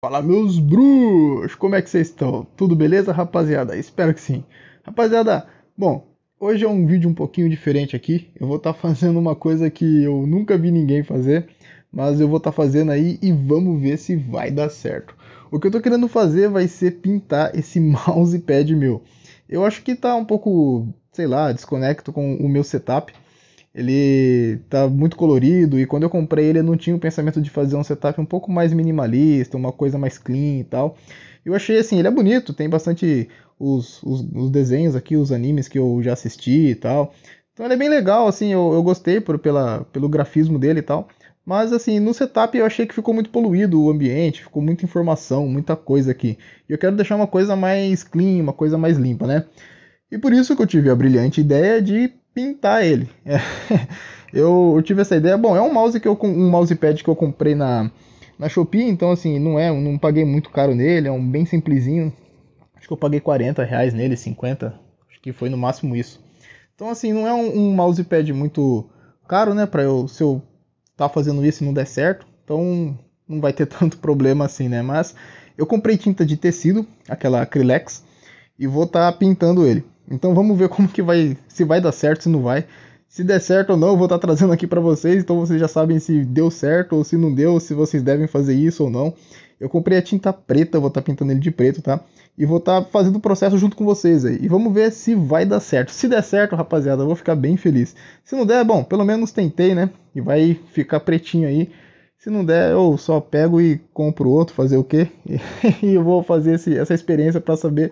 Fala meus bruxos, como é que vocês estão? Tudo beleza, rapaziada? Espero que sim. Rapaziada, bom, hoje é um vídeo um pouquinho diferente aqui. Eu vou estar tá fazendo uma coisa que eu nunca vi ninguém fazer, mas eu vou estar tá fazendo aí e vamos ver se vai dar certo. O que eu estou querendo fazer vai ser pintar esse mousepad meu. Eu acho que está um pouco, sei lá, desconecto com o meu setup ele tá muito colorido e quando eu comprei ele eu não tinha o pensamento de fazer um setup um pouco mais minimalista, uma coisa mais clean e tal. Eu achei assim, ele é bonito, tem bastante os, os, os desenhos aqui, os animes que eu já assisti e tal. Então ele é bem legal, assim, eu, eu gostei por, pela, pelo grafismo dele e tal. Mas assim, no setup eu achei que ficou muito poluído o ambiente, ficou muita informação, muita coisa aqui. E eu quero deixar uma coisa mais clean, uma coisa mais limpa, né? E por isso que eu tive a brilhante ideia de pintar ele. É, eu, eu, tive essa ideia. Bom, é um mouse que eu um mousepad que eu comprei na na Shopee, então assim, não é, não paguei muito caro nele, é um bem simplesinho. Acho que eu paguei 40 reais nele, 50, acho que foi no máximo isso. Então assim, não é um, um mousepad muito caro, né, para eu se eu tá fazendo isso e não der certo. Então não vai ter tanto problema assim, né? Mas eu comprei tinta de tecido, aquela Acrylex, e vou estar tá pintando ele. Então vamos ver como que vai, se vai dar certo, se não vai. Se der certo ou não, eu vou estar trazendo aqui para vocês, então vocês já sabem se deu certo ou se não deu, se vocês devem fazer isso ou não. Eu comprei a tinta preta, vou estar pintando ele de preto, tá? E vou estar fazendo o processo junto com vocês aí. E vamos ver se vai dar certo. Se der certo, rapaziada, eu vou ficar bem feliz. Se não der, bom, pelo menos tentei, né? E vai ficar pretinho aí. Se não der, eu só pego e compro outro, fazer o quê? E, e eu vou fazer esse, essa experiência para saber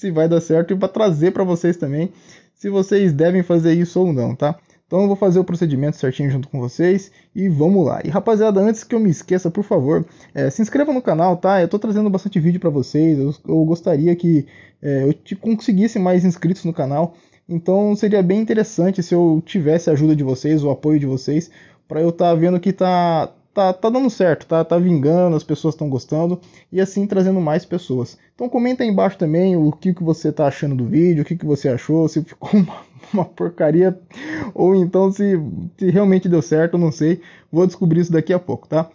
se vai dar certo e para trazer para vocês também se vocês devem fazer isso ou não, tá? Então eu vou fazer o procedimento certinho junto com vocês e vamos lá. E rapaziada, antes que eu me esqueça, por favor, é, se inscreva no canal, tá? Eu tô trazendo bastante vídeo para vocês, eu, eu, gostaria que é, eu te conseguisse mais inscritos no canal, então seria bem interessante se eu tivesse a ajuda de vocês, o apoio de vocês, para eu estar tá vendo que tá tá, tá dando certo, tá, tá vingando, as pessoas estão gostando e assim trazendo mais pessoas. Então comenta aí embaixo também o que, que você tá achando do vídeo, o que, que você achou, se ficou uma, uma porcaria ou então se, se realmente deu certo, não sei. Vou descobrir isso daqui a pouco, tá?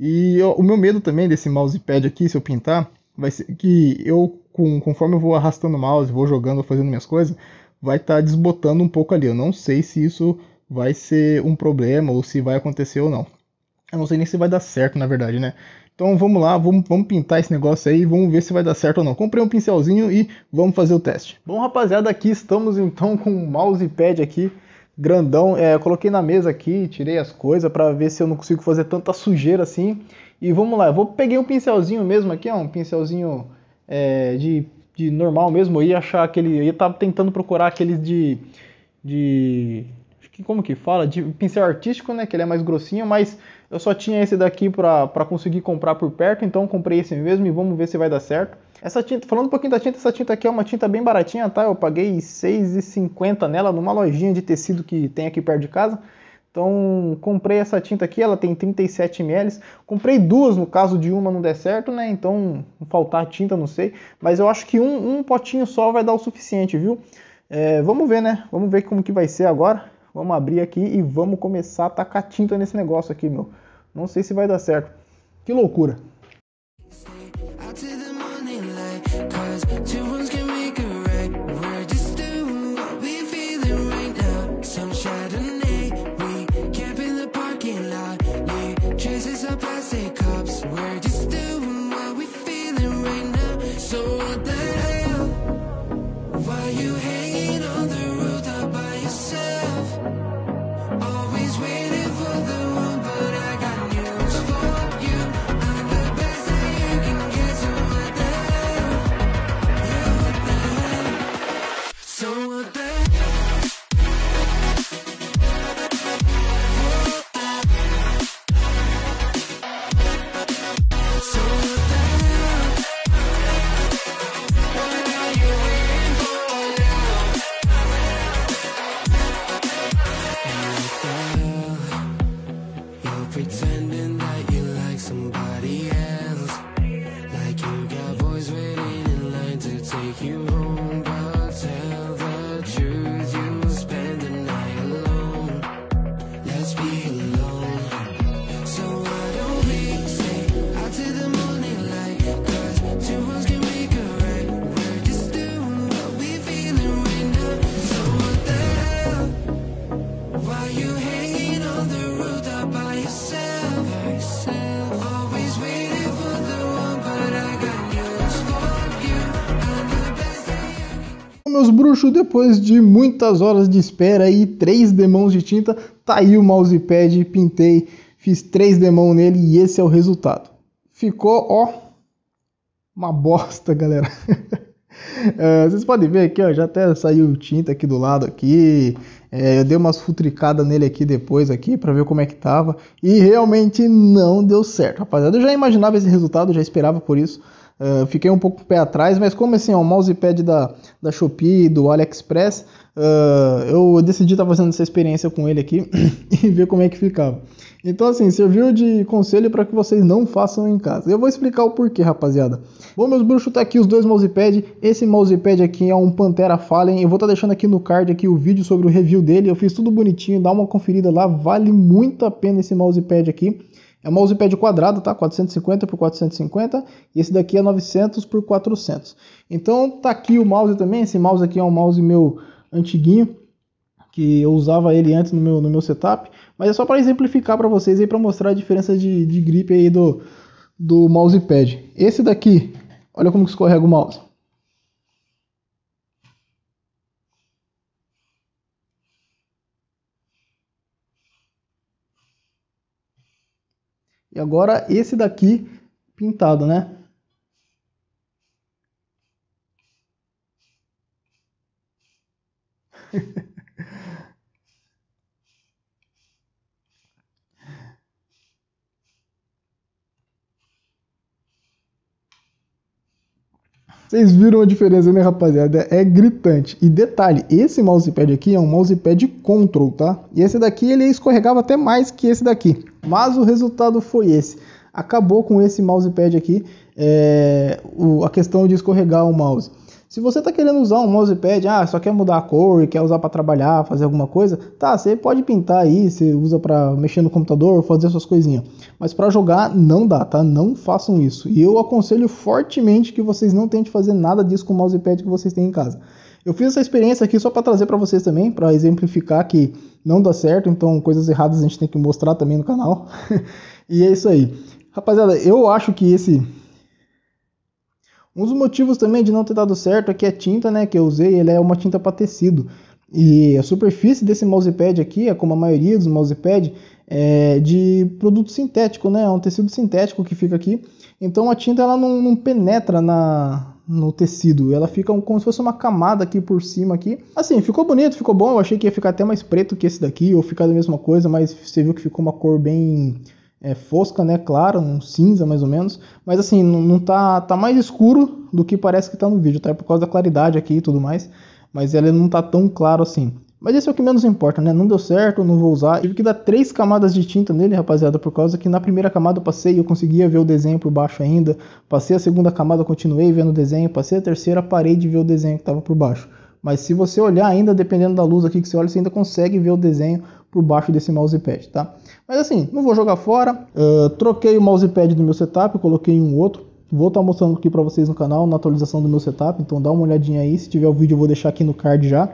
E o meu medo também desse mousepad aqui, se eu pintar, vai ser que eu, com, conforme eu vou arrastando o mouse, vou jogando, vou fazendo minhas coisas, vai estar tá desbotando um pouco ali. Eu não sei se isso vai ser um problema ou se vai acontecer ou não. Eu não sei nem se vai dar certo, na verdade, né? Então vamos lá, vamos, vamos, pintar esse negócio aí, vamos ver se vai dar certo ou não. Comprei um pincelzinho e vamos fazer o teste. Bom, rapaziada, aqui estamos então com o mousepad aqui, grandão. É, coloquei na mesa aqui, tirei as coisas para ver se eu não consigo fazer tanta sujeira assim. E vamos lá, eu vou, peguei um pincelzinho mesmo aqui, ó, um pincelzinho é, de, de normal mesmo. Eu ia achar aquele, eu ia estar tá tentando procurar aqueles de... de como que fala? De pincel artístico, né? Que ele é mais grossinho, mas eu só tinha esse daqui para conseguir comprar por perto, então comprei esse mesmo e vamos ver se vai dar certo. Essa tinta, falando um pouquinho da tinta, essa tinta aqui é uma tinta bem baratinha, tá? Eu paguei R$6,50 nela numa lojinha de tecido que tem aqui perto de casa. Então, comprei essa tinta aqui, ela tem 37 ml. Comprei duas no caso de uma não der certo, né? Então, faltar tinta, não sei. Mas eu acho que um, um potinho só vai dar o suficiente, viu? É, vamos ver, né? Vamos ver como que vai ser agora. Vamos abrir aqui e vamos começar a tacar tinta nesse negócio aqui, meu. Não sei se vai dar certo. Que loucura! Amigos bruxo depois de muitas horas de espera e três demãos de tinta, tá aí o mousepad, pintei, fiz três demãos nele e esse é o resultado. Ficou, ó, uma bosta, galera. é, vocês podem ver aqui, ó, já até saiu tinta aqui do lado aqui. É, eu dei umas futricadas nele aqui depois aqui para ver como é que tava e realmente não deu certo, rapaziada. Eu já imaginava esse resultado, já esperava por isso. Uh, fiquei um pouco com o pé atrás, mas como assim, o mousepad da, da Shopee, do AliExpress, uh, eu decidi estar tá fazendo essa experiência com ele aqui e ver como é que ficava. Então, assim, serviu de conselho para que vocês não façam em casa. Eu vou explicar o porquê, rapaziada. Bom, meus bruxos, tá aqui os dois mousepad. Esse mousepad aqui é um Pantera Fallen. Eu vou estar tá deixando aqui no card aqui o vídeo sobre o review dele. Eu fiz tudo bonitinho, dá uma conferida lá. Vale muito a pena esse mousepad aqui. É um mousepad quadrado, tá? 450 por 450 e esse daqui é 900 por 400. Então tá aqui o mouse também. Esse mouse aqui é um mouse meu antiguinho que eu usava ele antes no meu, no meu setup, mas é só para exemplificar para vocês aí para mostrar a diferença de, de grip aí do do mousepad. Esse daqui, olha como escorrega o mouse. E agora esse daqui pintado, né? Vocês viram a diferença, né, rapaziada? É gritante. E detalhe, esse mousepad aqui é um mousepad Control, tá? E esse daqui ele escorregava até mais que esse daqui. Mas o resultado foi esse. Acabou com esse mousepad aqui é, o, a questão de escorregar o mouse. Se você está querendo usar um mousepad, ah, só quer mudar a cor e quer usar para trabalhar, fazer alguma coisa, tá, você pode pintar aí, você usa para mexer no computador, fazer suas coisinhas. Mas para jogar não dá, tá? Não façam isso. E eu aconselho fortemente que vocês não tentem fazer nada disso com o mousepad que vocês têm em casa. Eu fiz essa experiência aqui só para trazer para vocês também, para exemplificar que não dá certo, então coisas erradas a gente tem que mostrar também no canal. e é isso aí. Rapaziada, eu acho que esse um dos motivos também de não ter dado certo é que a tinta né, que eu usei ele é uma tinta para tecido. E a superfície desse mousepad aqui é como a maioria dos mousepads é de produto sintético, né? É um tecido sintético que fica aqui. Então a tinta ela não, não penetra na, no tecido. Ela fica como se fosse uma camada aqui por cima aqui. Assim, ficou bonito, ficou bom. Eu achei que ia ficar até mais preto que esse daqui, ou ficar da mesma coisa, mas você viu que ficou uma cor bem é, fosca, né? Claro, um cinza mais ou menos. Mas assim, não, não tá, tá mais escuro do que parece que tá no vídeo, tá? Por causa da claridade aqui e tudo mais. Mas ele não tá tão claro assim. Mas esse é o que menos importa, né? Não deu certo, não vou usar. Tive que dar três camadas de tinta nele, rapaziada, por causa que na primeira camada eu passei e eu conseguia ver o desenho por baixo ainda. Passei a segunda camada, continuei vendo o desenho. Passei a terceira, parei de ver o desenho que estava por baixo. Mas se você olhar ainda, dependendo da luz aqui que você olha, você ainda consegue ver o desenho por baixo desse mousepad, tá? Mas assim, não vou jogar fora, uh, troquei o mousepad do meu setup, coloquei um outro, vou estar tá mostrando aqui para vocês no canal, na atualização do meu setup, então dá uma olhadinha aí, se tiver o vídeo eu vou deixar aqui no card já.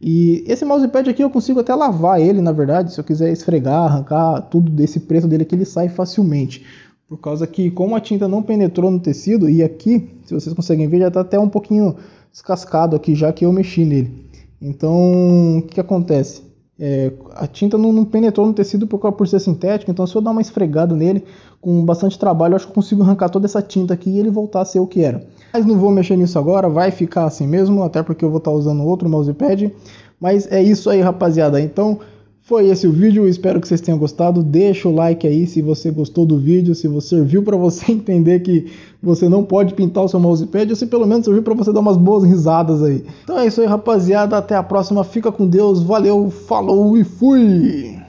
E esse mousepad aqui eu consigo até lavar ele, na verdade, se eu quiser esfregar, arrancar, tudo desse preto dele que ele sai facilmente. Por causa que como a tinta não penetrou no tecido, e aqui, se vocês conseguem ver, já está até um pouquinho descascado aqui já que eu mexi nele. Então, o que acontece? É, a tinta não, não, penetrou no tecido por, por ser sintético, então se eu dar uma esfregada nele com bastante trabalho, eu acho que eu consigo arrancar toda essa tinta aqui e ele voltar a ser o que era. Mas não vou mexer nisso agora, vai ficar assim mesmo, até porque eu vou estar usando outro mousepad. Mas é isso aí, rapaziada. Então, foi esse o vídeo, espero que vocês tenham gostado. Deixa o like aí se você gostou do vídeo, se você serviu para você entender que você não pode pintar o seu mousepad, ou se pelo menos serviu para você dar umas boas risadas aí. Então é isso aí, rapaziada. Até a próxima. Fica com Deus. Valeu, falou e fui!